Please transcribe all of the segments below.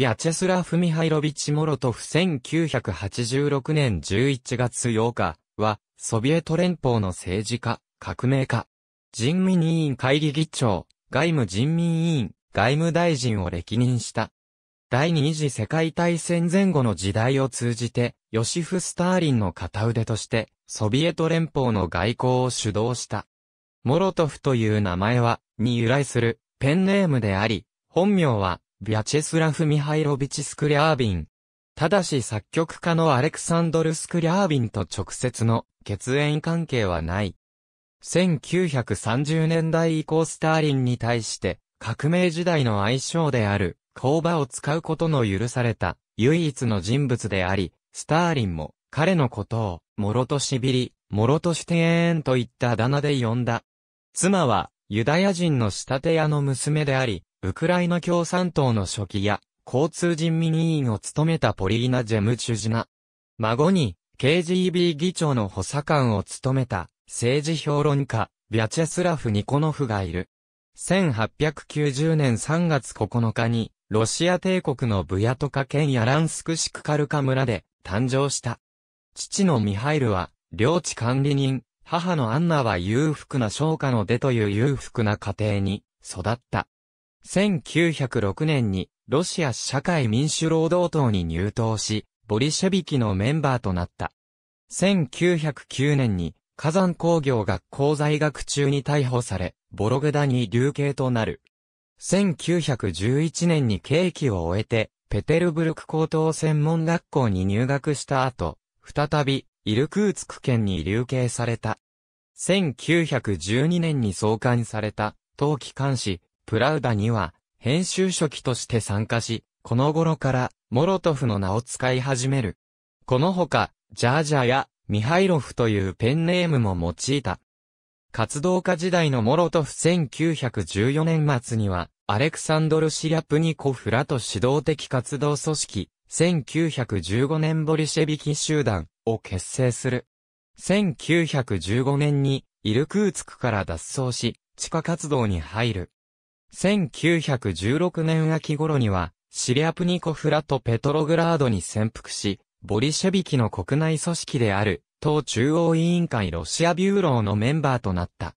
ビャチェスラフ・ミハイロビッチ・モロトフ1986年11月8日は、ソビエト連邦の政治家、革命家、人民委員会議議長、外務人民委員、外務大臣を歴任した。第二次世界大戦前後の時代を通じて、ヨシフ・スターリンの片腕として、ソビエト連邦の外交を主導した。モロトフという名前は、に由来する、ペンネームであり、本名は、ビャチェスラフ・ミハイロビチ・スクリャービン。ただし作曲家のアレクサンドル・スクリャービンと直接の血縁関係はない。1930年代以降スターリンに対して革命時代の愛称である工場を使うことの許された唯一の人物であり、スターリンも彼のことをモロトシビリ、モロトシテーンといったあだ名で呼んだ。妻はユダヤ人の仕立て屋の娘であり、ウクライナ共産党の初期や、交通人民委員を務めたポリーナ・ジェムチュジナ。孫に、KGB 議長の補佐官を務めた、政治評論家、ビャチェスラフ・ニコノフがいる。1890年3月9日に、ロシア帝国のブヤトカ県ヤランスクシクカルカ村で誕生した。父のミハイルは、領地管理人、母のアンナは裕福な商家の出という裕福な家庭に育った。1906年にロシア社会民主労働党に入党し、ボリシェビキのメンバーとなった。1909年に火山工業学校在学中に逮捕され、ボログダに流刑となる。1911年に刑期を終えて、ペテルブルク高等専門学校に入学した後、再び、イルクーツク県に流刑された。1912年に創刊された、当器監視、プラウダには、編集初期として参加し、この頃から、モロトフの名を使い始める。このほか、ジャージャーや、ミハイロフというペンネームも用いた。活動家時代のモロトフ1914年末には、アレクサンドル・シリャプニコフらと指導的活動組織、1915年ボリシェビキ集団を結成する。1915年に、イルクーツクから脱走し、地下活動に入る。1916年秋頃には、シリアプニコフラとペトログラードに潜伏し、ボリシェビキの国内組織である、党中央委員会ロシアビューローのメンバーとなった。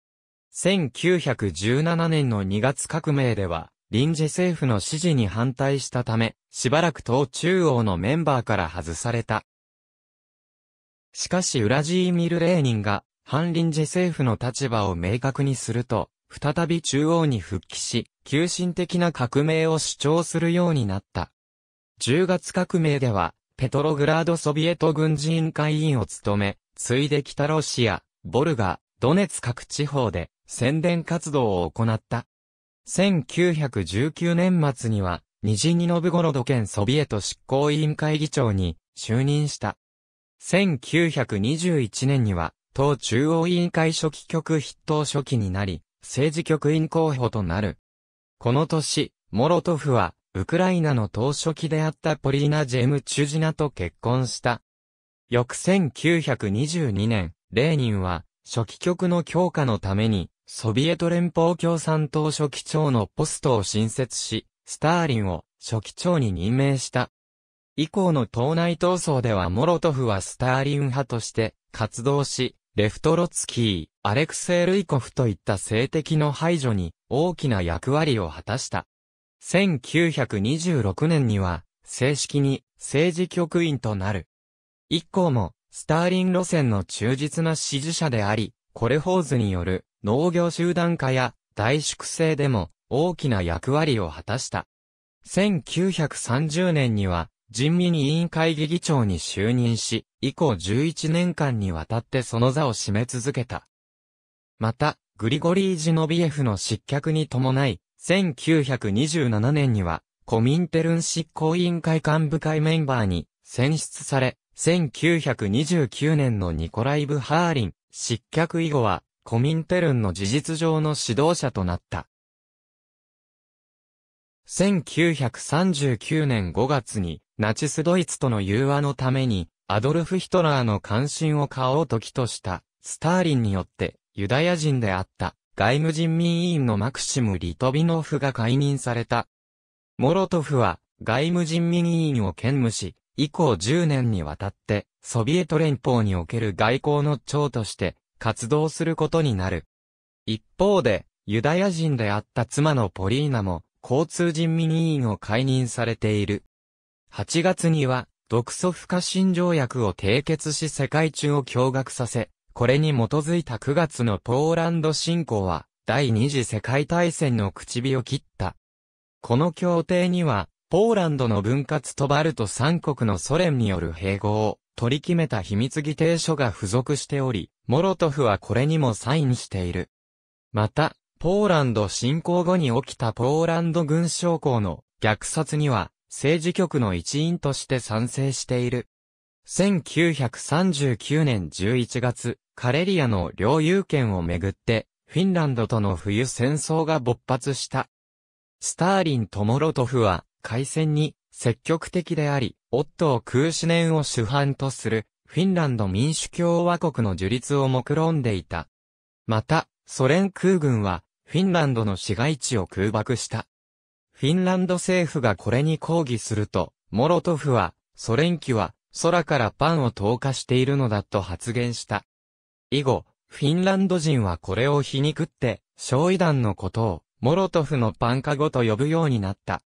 1917年の2月革命では、臨時政府の支持に反対したため、しばらく党中央のメンバーから外された。しかしウラジーミル・レーニンが、反臨時政府の立場を明確にすると、再び中央に復帰し、急進的な革命を主張するようになった。10月革命では、ペトログラードソビエト軍事委員会委員を務め、ついで北ロシア、ボルガ、ドネツ各地方で宣伝活動を行った。1919年末には、ニジニノブゴロド県ソビエト執行委員会議長に就任した。1921年には、党中央委員会初期局筆頭初期になり、政治局員候補となる。この年、モロトフは、ウクライナの当初期であったポリーナ・ジェム・チュジナと結婚した。翌1922年、レーニンは、初期局の強化のために、ソビエト連邦共産党書記長のポストを新設し、スターリンを書記長に任命した。以降の党内闘争ではモロトフはスターリン派として活動し、レフトロツキー、アレクセイ・ルイコフといった性的の排除に大きな役割を果たした。1926年には、正式に政治局員となる。以降も、スターリン路線の忠実な支持者であり、コレホーズによる農業集団化や大粛清でも大きな役割を果たした。1930年には、人民委員会議議長に就任し、以降11年間にわたってその座を占め続けた。また、グリゴリー・ジノビエフの失脚に伴い、1927年には、コミンテルン執行委員会幹部会メンバーに選出され、1929年のニコライブ・ハーリン、失脚以後は、コミンテルンの事実上の指導者となった。1939年5月に、ナチスドイツとの融和のために、アドルフ・ヒトラーの関心を買おうと起とした、スターリンによって、ユダヤ人であった、外務人民委員のマクシム・リトビノフが解任された。モロトフは、外務人民委員を兼務し、以降10年にわたって、ソビエト連邦における外交の長として、活動することになる。一方で、ユダヤ人であった妻のポリーナも、交通人民委員を解任されている。8月には、独ソ不可侵条約を締結し世界中を驚愕させ、これに基づいた9月のポーランド侵攻は、第二次世界大戦の口火を切った。この協定には、ポーランドの分割とバルト三国のソ連による併合を取り決めた秘密議定書が付属しており、モロトフはこれにもサインしている。また、ポーランド侵攻後に起きたポーランド軍将校の虐殺には、政治局の一員として賛成している。1939年11月、カレリアの領有権をめぐって、フィンランドとの冬戦争が勃発した。スターリントモロトフは、開戦に積極的であり、オットー・クを主犯とする、フィンランド民主共和国の樹立を目論んでいた。また、ソ連空軍は、フィンランドの市街地を空爆した。フィンランド政府がこれに抗議すると、モロトフは、ソ連機は空からパンを投下しているのだと発言した。以後、フィンランド人はこれを皮肉って、焼夷弾のことを、モロトフのパンカゴと呼ぶようになった。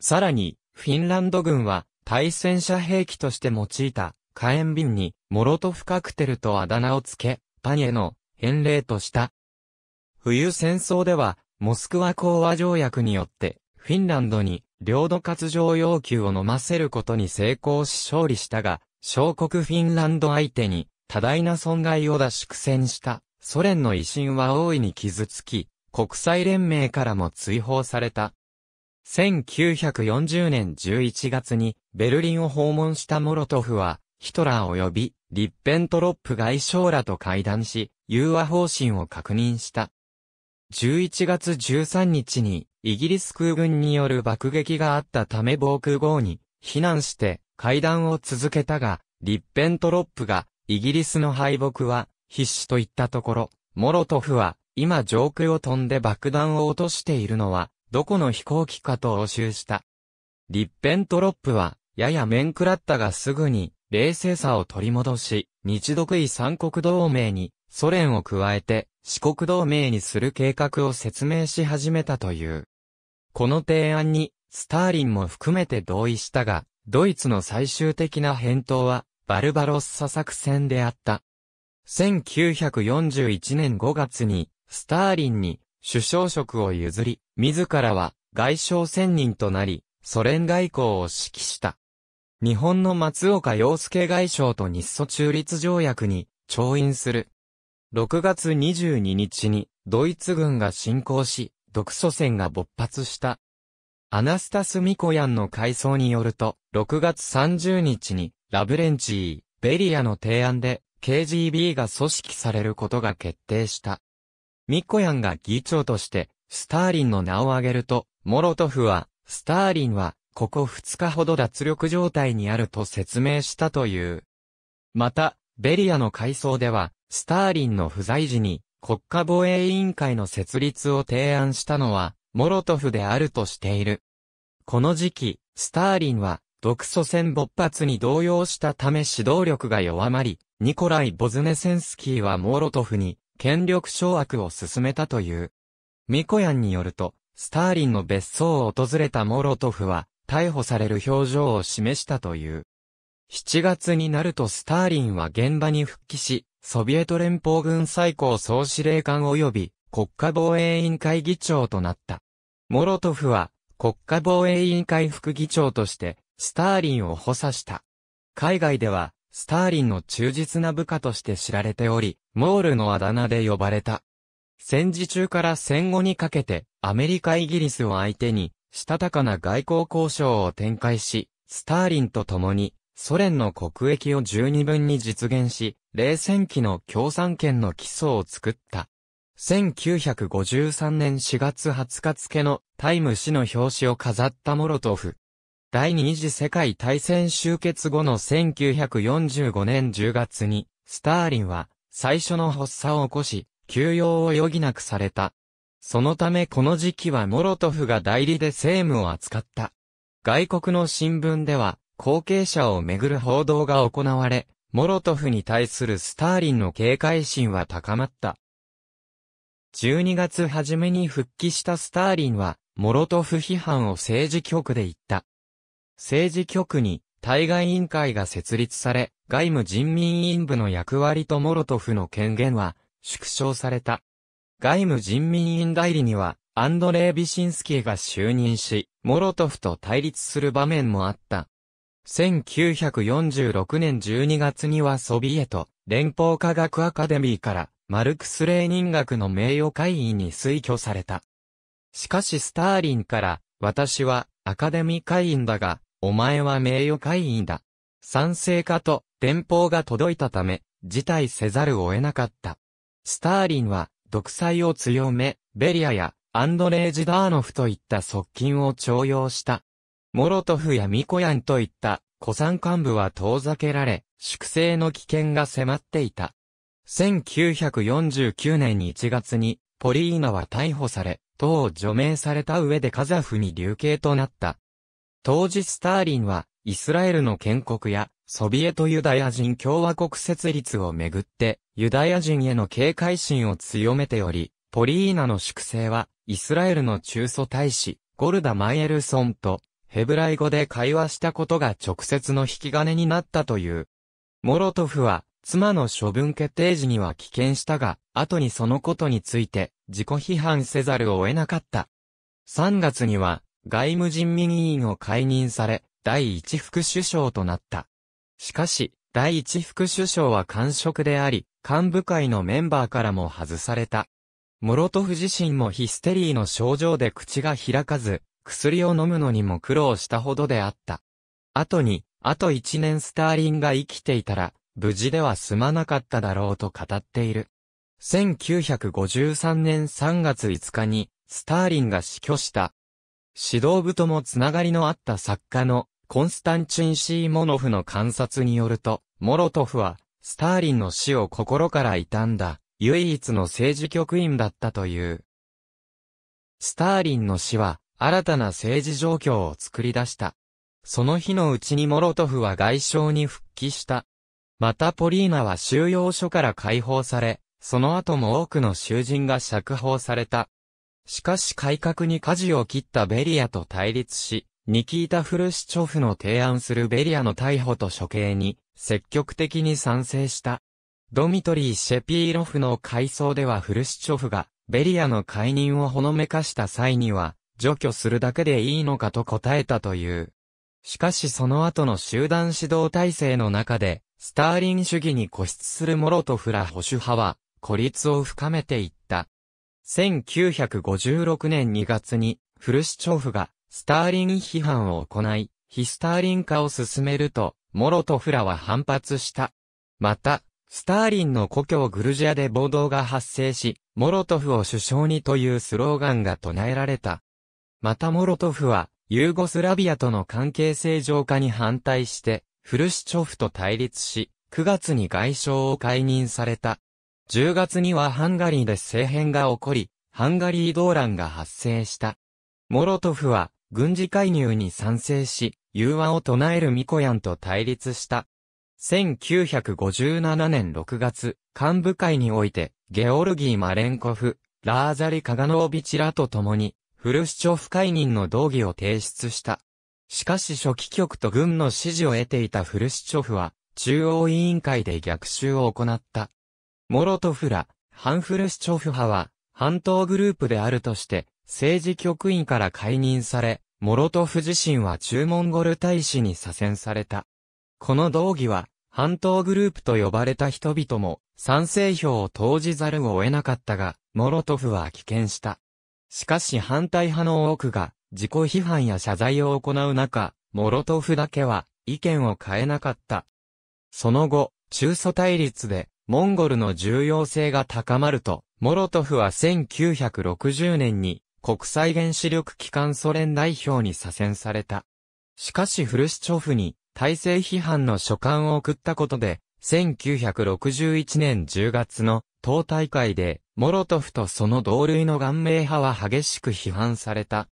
さらに、フィンランド軍は、対戦車兵器として用いた、火炎瓶に、モロトフカクテルとあだ名をつけ、パニエの、返礼とした。冬戦争では、モスクワ講和条約によって、フィンランドに領土割譲要求を飲ませることに成功し勝利したが、小国フィンランド相手に多大な損害を出し苦戦したソ連の威信は大いに傷つき、国際連盟からも追放された。1940年11月にベルリンを訪問したモロトフは、ヒトラー及びリッペントロップ外相らと会談し、融和方針を確認した。11月13日にイギリス空軍による爆撃があったため防空壕に避難して会談を続けたが、リッペントロップがイギリスの敗北は必死といったところ、モロトフは今上空を飛んで爆弾を落としているのはどこの飛行機かと押収した。リッペントロップはやや面食らったがすぐに冷静さを取り戻し、日独位三国同盟にソ連を加えて四国同盟にする計画を説明し始めたという。この提案に、スターリンも含めて同意したが、ドイツの最終的な返答は、バルバロッサ作戦であった。1941年5月に、スターリンに首相職を譲り、自らは外相専任となり、ソ連外交を指揮した。日本の松岡洋介外相と日ソ中立条約に調印する。6月22日にドイツ軍が侵攻し、独ソ戦が勃発した。アナスタス・ミコヤンの回想によると、6月30日にラブレンチー、ベリアの提案で KGB が組織されることが決定した。ミコヤンが議長として、スターリンの名を挙げると、モロトフは、スターリンは、ここ2日ほど脱力状態にあると説明したという。また、ベリアの回想では、スターリンの不在時に国家防衛委員会の設立を提案したのは、モロトフであるとしている。この時期、スターリンは、独ソ戦勃発に動揺したため指導力が弱まり、ニコライ・ボズネセンスキーはモロトフに権力掌握を進めたという。ミコヤンによると、スターリンの別荘を訪れたモロトフは、逮捕される表情を示したという。7月になるとスターリンは現場に復帰し、ソビエト連邦軍最高総司令官及び国家防衛委員会議長となった。モロトフは国家防衛委員会副議長としてスターリンを補佐した。海外ではスターリンの忠実な部下として知られており、モールのあだ名で呼ばれた。戦時中から戦後にかけてアメリカイギリスを相手にしたたかな外交交渉を展開し、スターリンと共にソ連の国益を十二分に実現し、冷戦期の共産圏の基礎を作った。1953年4月20日付のタイム誌の表紙を飾ったモロトフ。第二次世界大戦終結後の1945年10月に、スターリンは最初の発作を起こし、休養を余儀なくされた。そのためこの時期はモロトフが代理で政務を扱った。外国の新聞では、後継者をめぐる報道が行われ、モロトフに対するスターリンの警戒心は高まった。12月初めに復帰したスターリンは、モロトフ批判を政治局で言った。政治局に、対外委員会が設立され、外務人民委員部の役割とモロトフの権限は、縮小された。外務人民委員代理には、アンドレイ・ビシンスキーが就任し、モロトフと対立する場面もあった。1946年12月にはソビエト連邦科学アカデミーからマルクス・レーニン学の名誉会員に推挙された。しかしスターリンから私はアカデミー会員だが、お前は名誉会員だ。賛成化と電報が届いたため、辞退せざるを得なかった。スターリンは、独裁を強め、ベリアやアンドレイ・ジダーノフといった側近を徴用した。モロトフやミコヤンといった古参幹部は遠ざけられ、粛清の危険が迫っていた。1949年1月に、ポリーナは逮捕され、党を除名された上でカザフに流刑となった。当時スターリンは、イスラエルの建国や、ソビエトユダヤ人共和国設立をめぐって、ユダヤ人への警戒心を強めており、ポリーナの粛清は、イスラエルの中祖大使、ゴルダ・マイエルソンと、ヘブライ語で会話したことが直接の引き金になったという。モロトフは、妻の処分決定時には棄権したが、後にそのことについて自己批判せざるを得なかった。3月には、外務人民委員を解任され、第一副首相となった。しかし、第一副首相は官職であり、幹部会のメンバーからも外された。モロトフ自身もヒステリーの症状で口が開かず、薬を飲むのにも苦労したほどであった。後に、あと一年スターリンが生きていたら、無事では済まなかっただろうと語っている。1953年3月5日に、スターリンが死去した。指導部ともつながりのあった作家のコンスタンチン・シーモノフの観察によると、モロトフは、スターリンの死を心から悼んだ、唯一の政治局員だったという。スターリンの死は、新たな政治状況を作り出した。その日のうちにモロトフは外相に復帰した。またポリーナは収容所から解放され、その後も多くの囚人が釈放された。しかし改革に舵を切ったベリアと対立し、ニキータ・フルシチョフの提案するベリアの逮捕と処刑に積極的に賛成した。ドミトリー・シェピーロフの回想ではフルシチョフがベリアの解任をほのめかした際には、除去するだけでいいのかと答えたという。しかしその後の集団指導体制の中で、スターリン主義に固執するモロトフら保守派は、孤立を深めていった。1956年2月に、フルシチョフが、スターリン批判を行い、非スターリン化を進めると、モロトフらは反発した。また、スターリンの故郷グルジアで暴動が発生し、モロトフを首相にというスローガンが唱えられた。またモロトフは、ユーゴスラビアとの関係正常化に反対して、フルシチョフと対立し、9月に外相を解任された。10月にはハンガリーで政変が起こり、ハンガリー動乱が発生した。モロトフは、軍事介入に賛成し、融和を唱えるミコヤンと対立した。1957年6月、幹部会において、ゲオルギー・マレンコフ、ラーザリ・カガノービチラと共に、フルシチョフ解任の動議を提出した。しかし初期局と軍の指示を得ていたフルシチョフは、中央委員会で逆襲を行った。モロトフら、反フルシチョフ派は、半島グループであるとして、政治局員から解任され、モロトフ自身は中モンゴル大使に左遷された。この動議は、半島グループと呼ばれた人々も、賛成票を投じざるを得なかったが、モロトフは棄権した。しかし反対派の多くが自己批判や謝罪を行う中、モロトフだけは意見を変えなかった。その後、中ソ対立でモンゴルの重要性が高まると、モロトフは1960年に国際原子力機関ソ連代表に左遷された。しかしフルシチョフに体制批判の書簡を送ったことで、1961年10月の党大会でモロトフとその同類の顔面派は激しく批判された。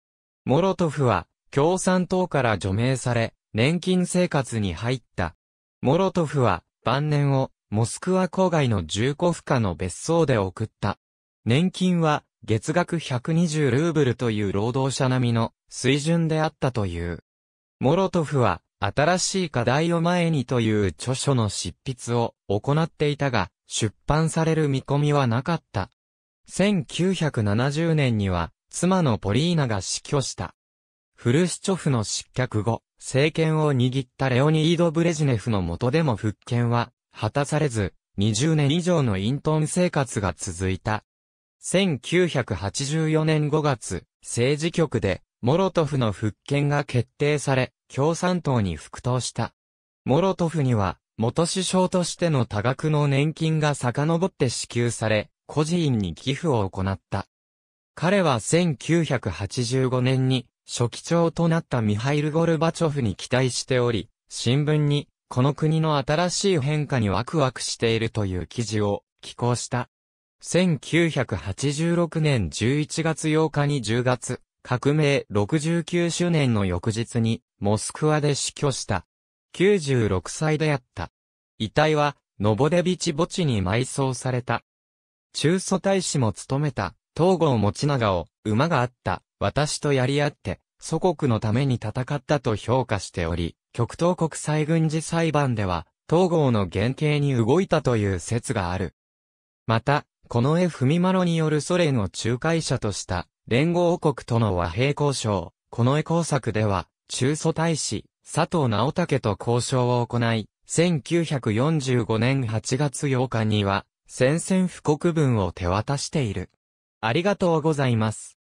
モロトフは共産党から除名され、年金生活に入った。モロトフは晩年をモスクワ郊外の重古負荷の別荘で送った。年金は月額120ルーブルという労働者並みの水準であったという。モロトフは新しい課題を前にという著書の執筆を行っていたが、出版される見込みはなかった。1970年には、妻のポリーナが死去した。フルシチョフの失脚後、政権を握ったレオニード・ブレジネフの下でも復権は果たされず、20年以上の隠遁生活が続いた。1984年5月、政治局で、モロトフの復権が決定され、共産党に復党した。モロトフには、元首相としての多額の年金が遡って支給され、孤児院に寄付を行った。彼は1985年に初期長となったミハイル・ゴルバチョフに期待しており、新聞にこの国の新しい変化にワクワクしているという記事を寄稿した。1986年11月8日に10月、革命69周年の翌日にモスクワで死去した。96歳であった。遺体はノボデビチ墓地に埋葬された。中祖大使も務めた、東郷持長を、馬があった、私とやり合って、祖国のために戦ったと評価しており、極東国際軍事裁判では、東郷の原型に動いたという説がある。また、この絵文丸によるソ連を仲介者とした連合国との和平交渉、この絵工作では、中祖大使、佐藤直武と交渉を行い、1945年8月8日には、宣戦布告文を手渡している。ありがとうございます。